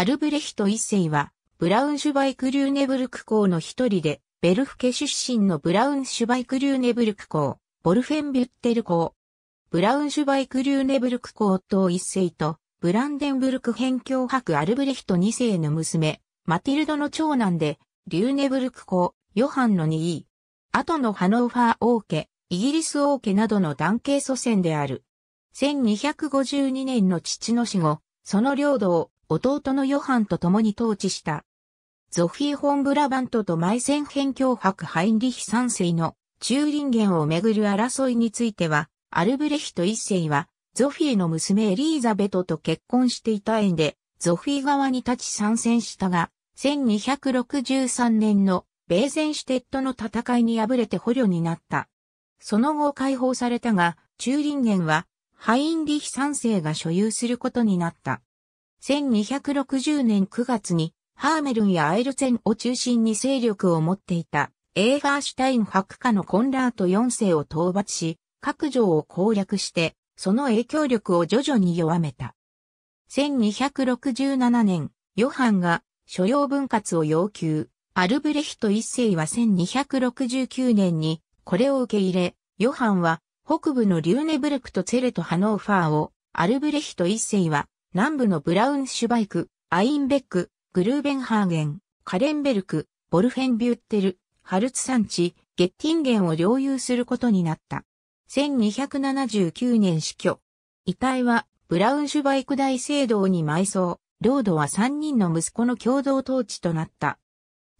アルブレヒト一世は、ブラウンシュバイクリューネブルク校の一人で、ベルフケ出身のブラウンシュバイクリューネブルク校、ボルフェンビュッテル校、ブラウンシュバイクリューネブルク校等一世と、ブランデンブルク辺境博アルブレヒト二世の娘、マティルドの長男で、リューネブルク校、ヨハンの2位。後のハノーファー王家、イギリス王家などの男系祖先である。1252年の父の死後、その領土を弟のヨハンと共に統治した。ゾフィー・ホン・ブラバントとマイセンヘン教伯ハインリヒ三世の中林ンをめぐる争いについては、アルブレヒト一世は、ゾフィーの娘エリーザベトと結婚していた縁で、ゾフィー側に立ち参戦したが、1263年のベーゼンシュテットの戦いに敗れて捕虜になった。その後解放されたが、中林ンは、ハインリヒ三世が所有することになった。1260年9月にハーメルンやアイルツェンを中心に勢力を持っていたエーファーシュタイン白家のコンラート4世を討伐し、各城を攻略して、その影響力を徐々に弱めた。1267年、ヨハンが所要分割を要求。アルブレヒト一世は1269年にこれを受け入れ、ヨハンは北部のリューネブルクとツェルとハノーファーを、アルブレヒト一世は南部のブラウンシュバイク、アインベック、グルーベンハーゲン、カレンベルク、ボルフェンビュッテル、ハルツ山地、ゲッティンゲンを領有することになった。1279年死去。遺体はブラウンシュバイク大聖堂に埋葬。領土は3人の息子の共同統治となった。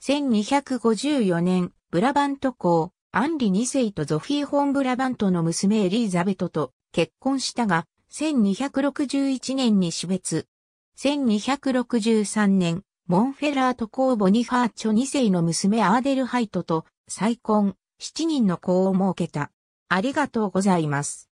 1254年、ブラバント公、アンリ2世とゾフィー・ホン・ブラバントの娘エリーザベトと結婚したが、1261年に死別。1263年、モンフェラート公ボニファーチョ2世の娘アーデルハイトと再婚、7人の子を設けた。ありがとうございます。